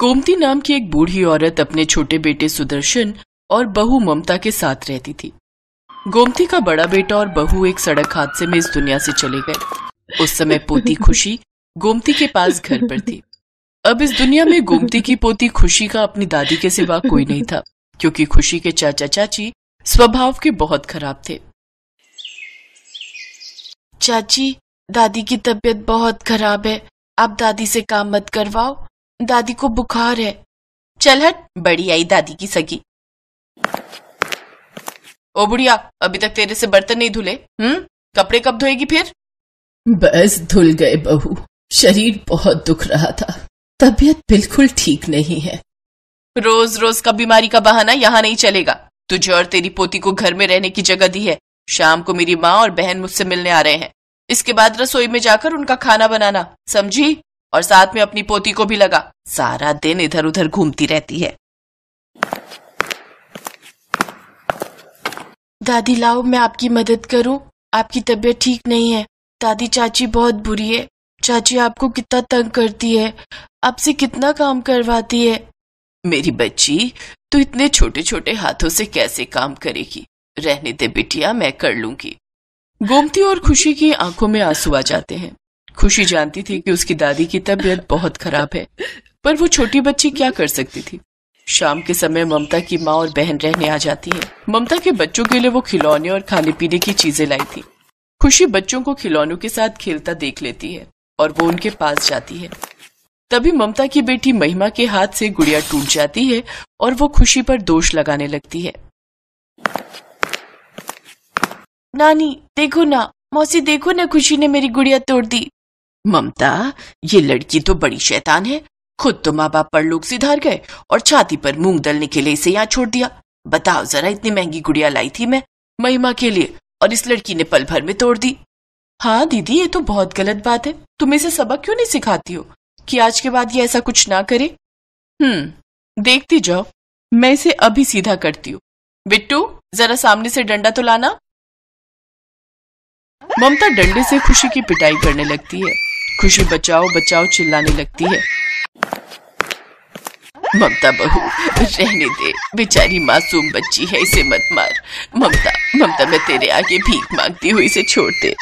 गोमती नाम की एक बूढ़ी औरत अपने छोटे बेटे सुदर्शन और बहू ममता के साथ रहती थी गोमती का बड़ा बेटा और बहू एक सड़क हादसे में इस दुनिया से चले गए उस समय पोती खुशी गोमती के पास घर पर थी अब इस दुनिया में गोमती की पोती खुशी का अपनी दादी के सिवा कोई नहीं था क्योंकि खुशी के चाचा चाची स्वभाव के बहुत खराब थे चाची दादी की तबीयत बहुत खराब है आप दादी से काम मत करवाओ दादी को बुखार है चल हट बड़ी आई दादी की सगी ओ बुढ़िया अभी तक तेरे से बर्तन नहीं धुले हम्म कपड़े कब धोएगी फिर बस धुल गए बहू शरीर बहुत दुख रहा था तबीयत बिल्कुल ठीक नहीं है रोज रोज का बीमारी का बहाना यहाँ नहीं चलेगा तुझे और तेरी पोती को घर में रहने की जगह दी है शाम को मेरी माँ और बहन मुझसे मिलने आ रहे हैं इसके बाद रसोई में जाकर उनका खाना बनाना समझी और साथ में अपनी पोती को भी लगा सारा दिन इधर उधर घूमती रहती है दादी लाओ मैं आपकी मदद करूं आपकी तबीयत ठीक नहीं है दादी चाची बहुत बुरी है चाची आपको कितना तंग करती है आपसे कितना काम करवाती है मेरी बच्ची तू इतने छोटे छोटे हाथों से कैसे काम करेगी रहने दे बिटिया मैं कर लूंगी गोमती और खुशी की आंखों में आंसू आ जाते हैं खुशी जानती थी कि उसकी दादी की तबीयत बहुत खराब है पर वो छोटी बच्ची क्या कर सकती थी शाम के समय ममता की माँ और बहन रहने आ जाती है ममता के बच्चों के लिए वो खिलौने और खाने पीने की चीजें लाई थी खुशी बच्चों को खिलौनों के साथ खेलता देख लेती है और वो उनके पास जाती है तभी ममता की बेटी महिमा के हाथ से गुड़िया टूट जाती है और वो खुशी पर दोष लगाने लगती है नानी देखो ना मौसी देखो ना खुशी ने मेरी गुड़िया तोड़ दी ममता ये लड़की तो बड़ी शैतान है खुद तो माँ बाप पर लोग धार गए और छाती पर मूंग दलने के लिए इसे यहाँ छोड़ दिया बताओ जरा इतनी महंगी गुड़िया लाई थी मैं महिमा के लिए और इस लड़की ने पल भर में तोड़ दी हाँ दीदी ये तो बहुत गलत बात है तुम इसे सबक क्यों नहीं सिखाती हो कि आज के बाद ये ऐसा कुछ ना करे हम्म देखती जाओ मैं इसे अभी सीधा करती हूँ बिट्टू जरा सामने से डंडा तो लाना ममता डंडे से खुशी की पिटाई करने लगती है खुशी बचाओ बचाओ चिल्लाने लगती है ममता बहू रहने दे बेचारी मासूम बच्ची है इसे मत मार ममता ममता मैं तेरे आगे भीख मांगती हुई इसे छोड़ दे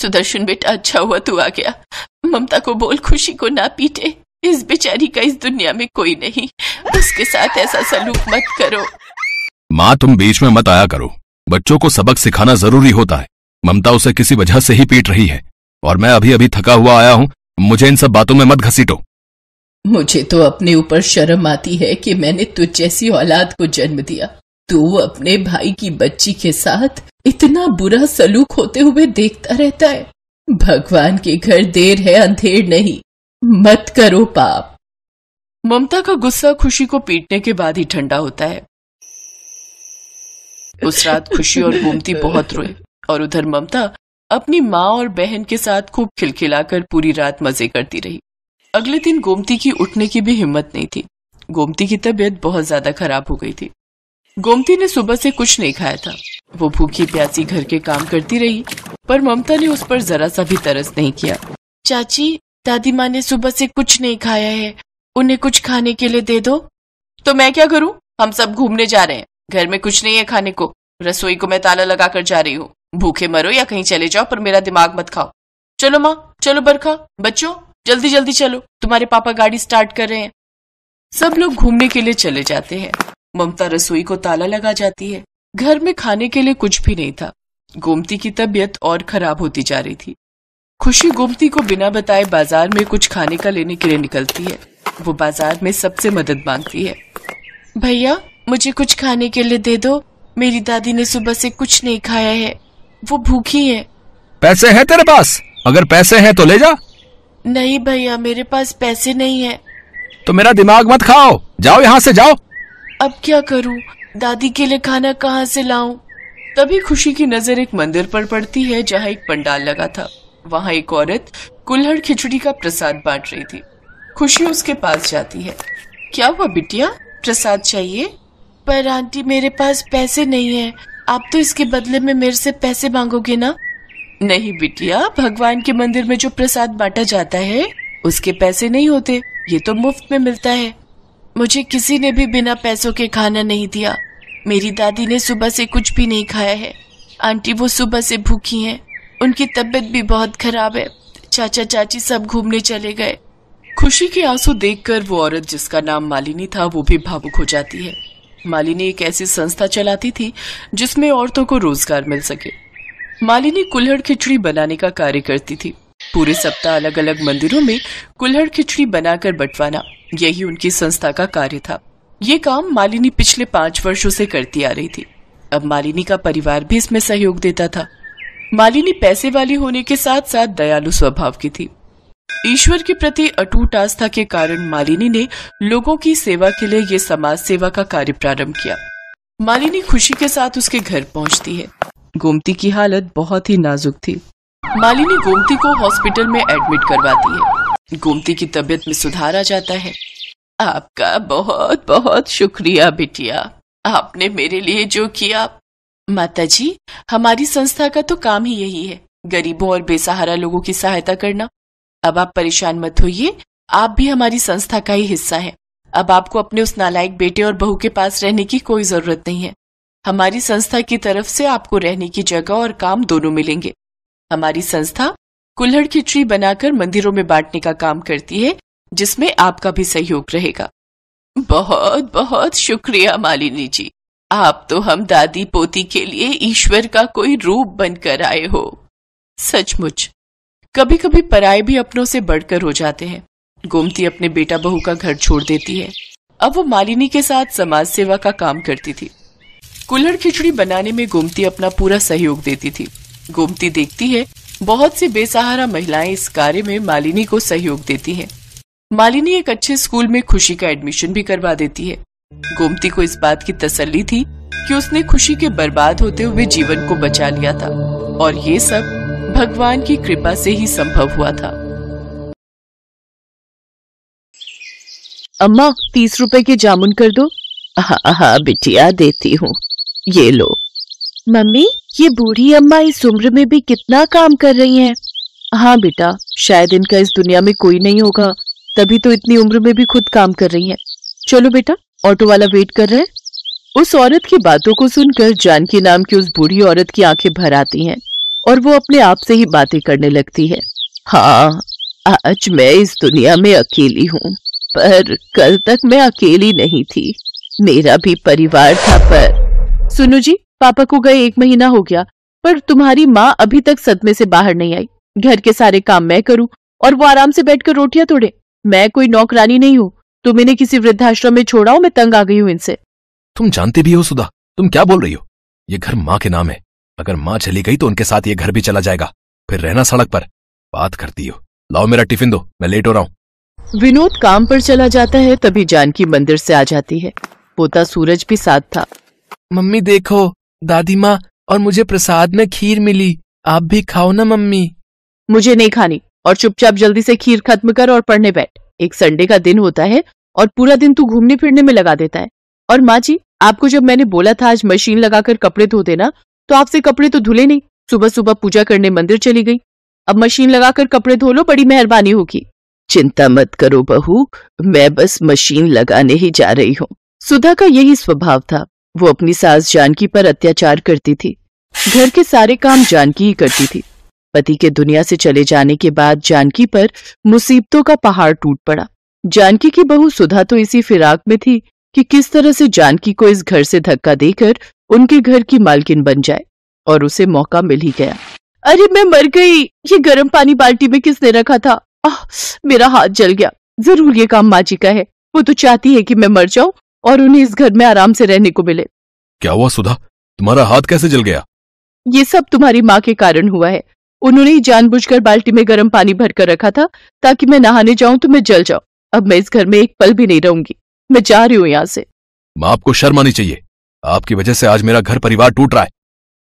सुदर्शन बेटा अच्छा हुआ तू आ गया ममता को बोल खुशी को ना पीटे इस बेचारी का इस दुनिया में कोई नहीं उसके साथ ऐसा सलूक मत करो माँ तुम बीच में मत आया करो बच्चों को सबक सिखाना जरूरी होता है ममता उसे किसी वजह से ही पीट रही है और मैं अभी अभी थका हुआ आया हूँ मुझे इन सब बातों में मत घसीटो मुझे तो अपने ऊपर शर्म आती है कि मैंने तुझ जैसी औलाद को जन्म दिया तू अपने भाई की बच्ची के साथ इतना बुरा सलूक होते हुए देखता रहता है भगवान के घर देर है अंधेर नहीं मत करो पाप ममता का गुस्सा खुशी को पीटने के बाद ही ठंडा होता है उस रात खुशी और गोमती बहुत रोए और उधर ममता अपनी माँ और बहन के साथ खूब खिलखिलाकर पूरी रात मजे करती रही अगले दिन गोमती की उठने की भी हिम्मत नहीं थी गोमती की तबीयत बहुत ज्यादा खराब हो गई थी गोमती ने सुबह से कुछ नहीं खाया था वो भूखी प्यासी घर के काम करती रही पर ममता ने उस पर जरा सा भी तरस नहीं किया चाची दादी माँ ने सुबह से कुछ नहीं खाया है उन्हें कुछ खाने के लिए दे दो तो मैं क्या करूँ हम सब घूमने जा रहे हैं घर में कुछ नहीं है खाने को रसोई को मैं ताला लगा कर जा रही हूँ भूखे मरो या कहीं चले जाओ पर मेरा दिमाग मत खाओ चलो माँ चलो बरखा बच्चों जल्दी जल्दी चलो तुम्हारे पापा गाड़ी स्टार्ट कर रहे हैं सब लोग घूमने के लिए चले जाते हैं ममता रसोई को ताला लगा जाती है घर में खाने के लिए कुछ भी नहीं था गोमती की तबीयत और खराब होती जा रही थी खुशी गोमती को बिना बताए बाजार में कुछ खाने का लेने के लिए निकलती है वो बाजार में सबसे मदद मांगती है भैया मुझे कुछ खाने के लिए दे दो मेरी दादी ने सुबह से कुछ नहीं खाया है वो भूखी है पैसे हैं तेरे पास अगर पैसे हैं तो ले जा नहीं भैया मेरे पास पैसे नहीं है तो मेरा दिमाग मत खाओ जाओ यहाँ से जाओ अब क्या करूँ दादी के लिए खाना कहाँ से लाऊं? तभी खुशी की नजर एक मंदिर पर पड़ती है जहाँ एक पंडाल लगा था वहाँ एक औरत कुल्हड़ खिचड़ी का प्रसाद बांट रही थी खुशी उसके पास जाती है क्या हुआ बिटिया प्रसाद चाहिए पर आंटी मेरे पास पैसे नहीं है आप तो इसके बदले में मेरे से पैसे मांगोगे ना नहीं बिटिया भगवान के मंदिर में जो प्रसाद बांटा जाता है उसके पैसे नहीं होते ये तो मुफ्त में मिलता है मुझे किसी ने भी बिना पैसों के खाना नहीं दिया मेरी दादी ने सुबह से कुछ भी नहीं खाया है आंटी वो सुबह से भूखी हैं उनकी तबीयत भी बहुत खराब है चाचा चाची सब घूमने चले गए खुशी के आंसू देखकर वो औरत जिसका नाम मालिनी था वो भी भावुक हो जाती है मालिनी एक ऐसी संस्था चलाती थी जिसमें औरतों को रोजगार मिल सके मालिनी कुल्हड़ खिचड़ी बनाने का कार्य करती थी पूरे सप्ताह अलग अलग मंदिरों में कुल्हड़ खिचड़ी बनाकर बंटवाना यही उनकी संस्था का कार्य था ये काम मालिनी पिछले पांच वर्षों से करती आ रही थी अब मालिनी का परिवार भी इसमें सहयोग देता था मालिनी पैसे वाली होने के साथ साथ दयालु स्वभाव की थी ईश्वर के प्रति अटूट आस्था के कारण मालिनी ने लोगों की सेवा के लिए ये समाज सेवा का कार्य प्रारंभ किया मालिनी खुशी के साथ उसके घर पहुंचती है गोमती की हालत बहुत ही नाजुक थी मालिनी गोमती को हॉस्पिटल में एडमिट करवाती है गोमती की तबीयत में सुधार आ जाता है आपका बहुत बहुत शुक्रिया बिटिया आपने मेरे लिए जो किया माता जी हमारी संस्था का तो काम ही यही है गरीबों और बेसहारा लोगों की सहायता करना अब आप परेशान मत होइए आप भी हमारी संस्था का ही हिस्सा हैं। अब आपको अपने उस नालायक बेटे और बहू के पास रहने की कोई जरूरत नहीं है हमारी संस्था की तरफ से आपको रहने की जगह और काम दोनों मिलेंगे हमारी संस्था कुल्हड़ की ट्री बनाकर मंदिरों में बांटने का काम करती है जिसमें आपका भी सहयोग रहेगा बहुत बहुत शुक्रिया मालिनी जी आप तो हम दादी पोती के लिए ईश्वर का कोई रूप बनकर आए हो सचमुच कभी कभी पराए भी अपनों से बढ़कर हो जाते हैं गोमती अपने बेटा बहू का घर छोड़ देती है अब वो मालिनी के साथ समाज सेवा का काम करती थी कुल्हड़ खिचड़ी बनाने में गोमती अपना पूरा सहयोग देती थी गोमती देखती है बहुत सी बेसहारा महिलाएं इस कार्य में मालिनी को सहयोग देती हैं। मालिनी एक अच्छे स्कूल में खुशी का एडमिशन भी करवा देती है गोमती को इस बात की तसल्ली थी कि उसने खुशी के बर्बाद होते हुए जीवन को बचा लिया था और ये सब भगवान की कृपा से ही संभव हुआ था अम्मा तीस रुपए के जामुन कर दो हाँ हाँ बिटिया देती हूँ ये लो मम्मी ये बूढ़ी अम्मा इस उम्र में भी कितना काम कर रही हैं। हाँ बेटा शायद इनका इस दुनिया में कोई नहीं होगा तभी तो इतनी उम्र में भी खुद काम कर रही हैं। चलो बेटा ऑटो वाला वेट कर रहे है उस औरत की बातों को सुनकर जानकी नाम की उस बूढ़ी औरत की आंखें भर आती हैं और वो अपने आप से ही बातें करने लगती है हाँ आज मैं इस दुनिया में अकेली हूँ पर कल तक मैं अकेली नहीं थी मेरा भी परिवार था पर सुनो जी पापा को गए एक महीना हो गया पर तुम्हारी माँ अभी तक सदमे से बाहर नहीं आई घर के सारे काम मैं करूँ और वो आराम से बैठकर रोटियां तोड़े मैं कोई नौकरानी नहीं हूँ तुम इन्हें किसी वृद्धाश्रम में छोड़ा हो मैं तंग आ गई हूँ इनसे तुम जानते भी हो सुधा तुम क्या बोल रही हो ये घर माँ के नाम है अगर माँ चली गई तो उनके साथ ये घर भी चला जाएगा फिर रहना सड़क पर बात करती हो लाओ मेरा टिफिन दो मैं लेट हो रहा हूँ विनोद काम पर चला जाता है तभी जानकी मंदिर से आ जाती है पोता सूरज भी साथ था मम्मी देखो दादी माँ और मुझे प्रसाद में खीर मिली आप भी खाओ ना मम्मी मुझे नहीं खानी और चुपचाप जल्दी से खीर खत्म कर और पढ़ने बैठ एक संडे का दिन होता है और पूरा दिन तू घूमने फिरने में लगा देता है और माँ जी आपको जब मैंने बोला था आज मशीन लगाकर कपड़े धो देना तो आपसे कपड़े तो धुले नहीं सुबह सुबह पूजा करने मंदिर चली गई अब मशीन लगाकर कपड़े धो लो बड़ी मेहरबानी होगी चिंता मत करो बहू मैं बस मशीन लगाने ही जा रही हूँ सुधा का यही स्वभाव था वो अपनी सास जानकी पर अत्याचार करती थी घर के सारे काम जानकी ही करती थी पति के दुनिया से चले जाने के बाद जानकी पर मुसीबतों का पहाड़ टूट पड़ा जानकी की बहू सुधा तो इसी फिराक में थी कि किस तरह से जानकी को इस घर से धक्का देकर उनके घर की मालकिन बन जाए और उसे मौका मिल ही गया अरे मैं मर गई ये गर्म पानी बाल्टी में किसने रखा था आ, मेरा हाथ जल गया जरूर ये काम माँ जी का है वो तो चाहती है कि मैं मर जाऊं और उन्हें इस घर में आराम से रहने को मिले क्या हुआ सुधा तुम्हारा हाथ कैसे जल गया ये सब तुम्हारी माँ के कारण हुआ है उन्होंने ही जानबूझकर बाल्टी में गर्म पानी भरकर रखा था ताकि मैं नहाने जाऊं तो मैं जल जाऊं अब मैं इस घर में एक पल भी नहीं रहूंगी मैं जा रही हूँ यहाँ से माँ आपको शर्म आनी चाहिए आपकी वजह से आज मेरा घर परिवार टूट रहा है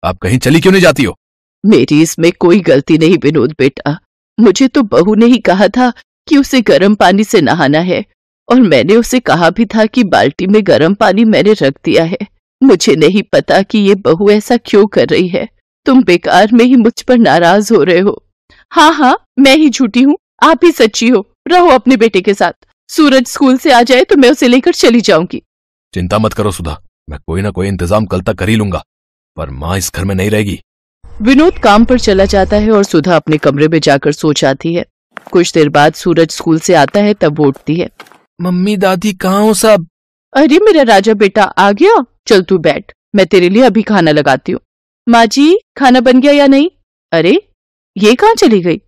आप कहीं चली क्यों नहीं जाती हो मेरी इसमें कोई गलती नहीं विनोद बेटा मुझे तो बहू ने ही कहा था कि उसे गर्म पानी से नहाना है और मैंने उसे कहा भी था कि बाल्टी में गर्म पानी मैंने रख दिया है मुझे नहीं पता कि ये बहू ऐसा क्यों कर रही है तुम बेकार में ही मुझ पर नाराज हो रहे हो हाँ हाँ मैं ही झूठी हूँ आप ही सच्ची हो रहो अपने बेटे के साथ सूरज स्कूल से आ जाए तो मैं उसे लेकर चली जाऊंगी चिंता मत करो सुधा मैं कोई ना कोई इंतजाम कल तक कर ही लूंगा पर माँ इस घर में नहीं रहेगी विनोद काम पर चला जाता है और सुधा अपने कमरे में जाकर सो जाती है कुछ देर बाद सूरज स्कूल से आता है तब उठती है मम्मी दादी कहाँ हो सब अरे मेरा राजा बेटा आ गया चल तू बैठ मैं तेरे लिए अभी खाना लगाती हूँ माँ जी खाना बन गया या नहीं अरे ये कहाँ चली गई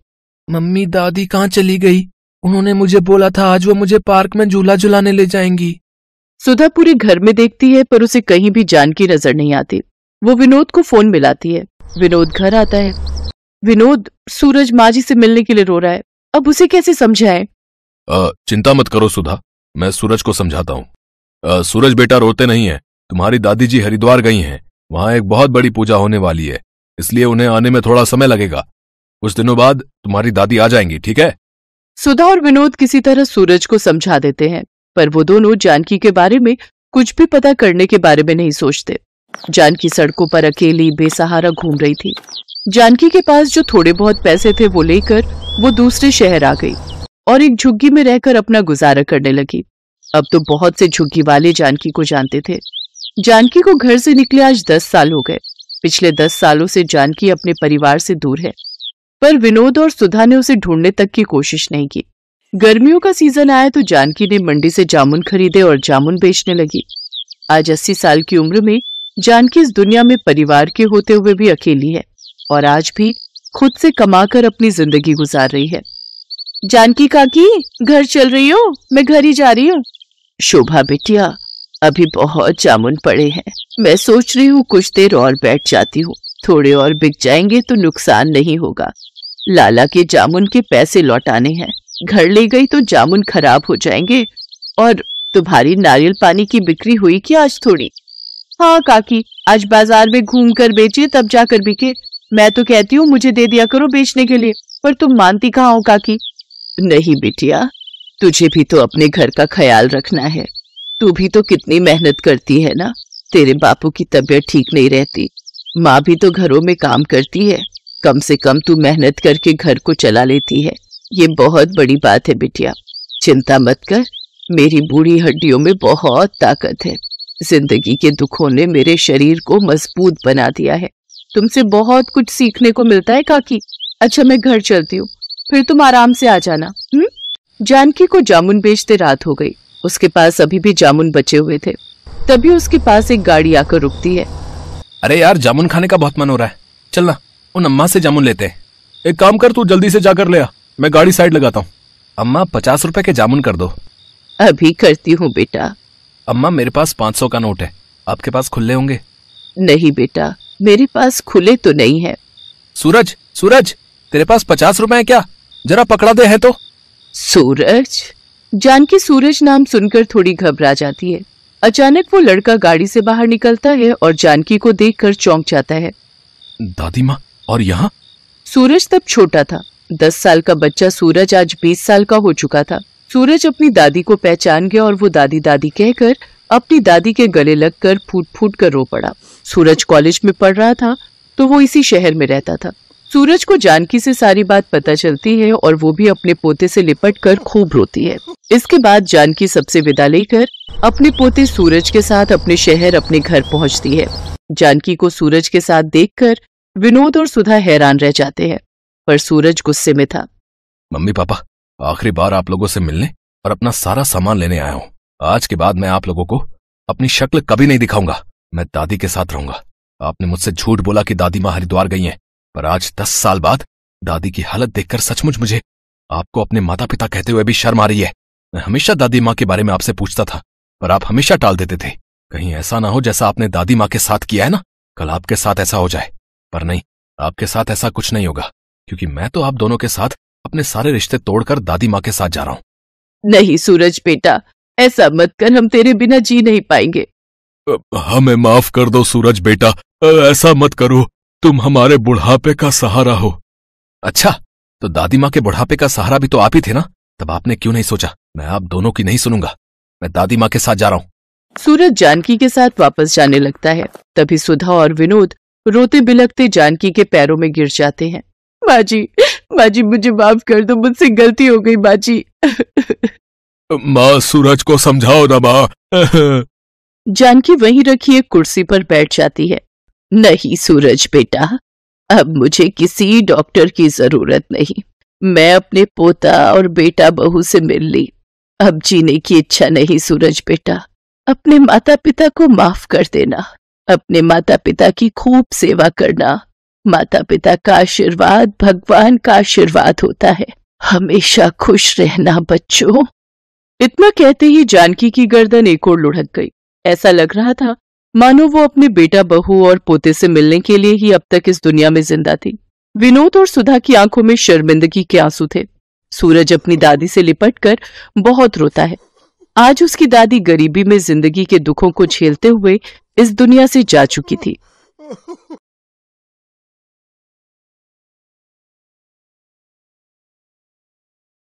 मम्मी दादी कहाँ चली गई उन्होंने मुझे बोला था आज वो मुझे पार्क में झूला झुलाने ले जाएंगी सुधा पूरे घर में देखती है पर उसे कहीं भी जान की नजर नहीं आती वो विनोद को फोन मिलाती है विनोद घर आता है विनोद सूरज माँ जी से मिलने के लिए रो रहा है अब उसे कैसे समझाए चिंता मत करो सुधा मैं सूरज को समझाता हूँ सूरज बेटा रोते नहीं है तुम्हारी दादी जी हरिद्वार गई हैं वहाँ एक बहुत बड़ी पूजा होने वाली है इसलिए उन्हें आने में थोड़ा समय लगेगा कुछ दिनों बाद तुम्हारी दादी आ जाएंगी ठीक है सुधा और विनोद किसी तरह सूरज को समझा देते हैं पर वो दोनों जानकी के बारे में कुछ भी पता करने के बारे में नहीं सोचते जानकी सड़कों पर अकेली बेसहारा घूम रही थी जानकी के पास जो थोड़े बहुत पैसे थे वो लेकर वो दूसरे शहर आ गई और एक झुग्गी में रहकर अपना गुजारा करने लगी अब तो बहुत से झुग्गी वाले जानकी को जानते थे जानकी को घर से निकले आज दस साल हो गए पिछले दस सालों से जानकी अपने परिवार से दूर है पर विनोद और सुधा ने उसे ढूंढने तक की कोशिश नहीं की गर्मियों का सीजन आया तो जानकी ने मंडी से जामुन खरीदे और जामुन बेचने लगी आज अस्सी साल की उम्र में जानकी इस दुनिया में परिवार के होते हुए भी अकेली है और आज भी खुद से कमाकर अपनी जिंदगी गुजार रही है जानकी काकी घर चल रही हो मैं घर ही जा रही हूँ शोभा बेटिया अभी बहुत जामुन पड़े हैं मैं सोच रही हूँ कुछ देर और बैठ जाती हूँ थोड़े और बिक जाएंगे तो नुकसान नहीं होगा लाला के जामुन के पैसे लौटाने हैं घर ले गई तो जामुन खराब हो जाएंगे और तुम्हारी नारियल पानी की बिक्री हुई क्या आज थोड़ी हाँ काकी आज बाजार में घूम कर बेचे तब जाकर बिके मैं तो कहती हूँ मुझे दे दिया करो बेचने के लिए पर तुम मानती कहा हो काकी नहीं बिटिया तुझे भी तो अपने घर का ख्याल रखना है तू भी तो कितनी मेहनत करती है ना तेरे बापू की तबीयत ठीक नहीं रहती माँ भी तो घरों में काम करती है कम से कम तू मेहनत करके घर को चला लेती है ये बहुत बड़ी बात है बिटिया चिंता मत कर मेरी बूढ़ी हड्डियों में बहुत ताकत है जिंदगी के दुखों ने मेरे शरीर को मजबूत बना दिया है तुमसे बहुत कुछ सीखने को मिलता है काकी अच्छा मैं घर चलती हूँ फिर तुम आराम से आ जाना हुँ? हम्म? जानकी को जामुन बेचते रात हो गई उसके पास अभी भी जामुन बचे हुए थे तभी उसके पास एक गाड़ी आकर रुकती है अरे यार जामुन खाने का बहुत मन हो रहा है चलना उन अम्मा से जामुन लेते हैं एक काम कर तू जल्दी से जाकर ले आ मैं गाड़ी साइड लगाता हूँ अम्मा पचास रुपए के जामुन कर दो अभी करती हूँ बेटा अम्मा मेरे पास पाँच सौ का नोट है आपके पास खुले होंगे नहीं बेटा मेरे पास खुले तो नहीं है सूरज सूरज तेरे पास पचास रुपए है क्या जरा पकड़ा दे है तो सूरज जानकी सूरज नाम सुनकर थोड़ी घबरा जाती है अचानक वो लड़का गाड़ी से बाहर निकलता है और जानकी को देखकर चौंक जाता है दादी माँ और यहाँ सूरज तब छोटा था दस साल का बच्चा सूरज आज बीस साल का हो चुका था सूरज अपनी दादी को पहचान गया और वो दादी दादी कहकर अपनी दादी के गले लगकर फूट फूट कर रो पड़ा सूरज कॉलेज में पढ़ रहा था तो वो इसी शहर में रहता था सूरज को जानकी से सारी बात पता चलती है और वो भी अपने पोते से लिपट कर खूब रोती है इसके बाद जानकी सबसे विदा लेकर अपने पोते सूरज के साथ अपने शहर अपने घर पहुंचती है जानकी को सूरज के साथ देखकर विनोद और सुधा हैरान रह जाते हैं पर सूरज गुस्से में था मम्मी पापा आखिरी बार आप लोगों से मिलने और अपना सारा सामान लेने आया हूँ आज के बाद मैं आप लोगों को अपनी शक्ल कभी नहीं दिखाऊंगा मैं दादी के साथ रहूंगा आपने मुझसे झूठ बोला कि दादी माँ हरिद्वार गई हैं पर आज दस साल बाद दादी की हालत देखकर सचमुच मुझे आपको अपने माता पिता कहते हुए भी शर्म आ रही है मैं हमेशा दादी माँ के बारे में आपसे पूछता था पर आप हमेशा टाल देते थे कहीं ऐसा ना हो जैसा आपने दादी माँ के साथ किया है ना कल आपके साथ ऐसा हो जाए पर नहीं आपके साथ ऐसा कुछ नहीं होगा क्योंकि मैं तो आप दोनों के साथ अपने सारे रिश्ते तोड़कर दादी माँ के साथ जा रहा हूँ नहीं सूरज बेटा ऐसा मत कर हम तेरे बिना जी नहीं पाएंगे हमें माफ कर दो सूरज बेटा ऐसा मत करो तुम हमारे बुढ़ापे का सहारा हो अच्छा तो दादी माँ के बुढ़ापे का सहारा भी तो आप ही थे ना तब आपने क्यों नहीं सोचा मैं आप दोनों की नहीं सुनूंगा मैं दादी माँ के साथ जा रहा हूँ सूरज जानकी के साथ वापस जाने लगता है तभी सुधा और विनोद रोते बिलकते जानकी के पैरों में गिर जाते हैं बाजी बाजी मुझे माफ कर दो मुझसे गलती हो गई बाजी माँ सूरज को समझाओ ना माँ जानकी वहीं रखी एक कुर्सी पर बैठ जाती है नहीं सूरज बेटा अब मुझे किसी डॉक्टर की जरूरत नहीं मैं अपने पोता और बेटा बहू से मिल ली अब जीने की इच्छा नहीं सूरज बेटा अपने माता पिता को माफ कर देना अपने माता पिता की खूब सेवा करना माता पिता का आशीर्वाद भगवान का आशीर्वाद होता है हमेशा खुश रहना बच्चों इतना कहते ही जानकी की गर्दन एक और लुढ़क गई ऐसा लग रहा था मानो वो अपने बेटा बहू और पोते से मिलने के लिए ही अब तक इस दुनिया में जिंदा थी विनोद और सुधा की आंखों में शर्मिंदगी के आंसू थे सूरज अपनी दादी से लिपट कर बहुत रोता है आज उसकी दादी गरीबी में जिंदगी के दुखों को झेलते हुए इस दुनिया से जा चुकी थी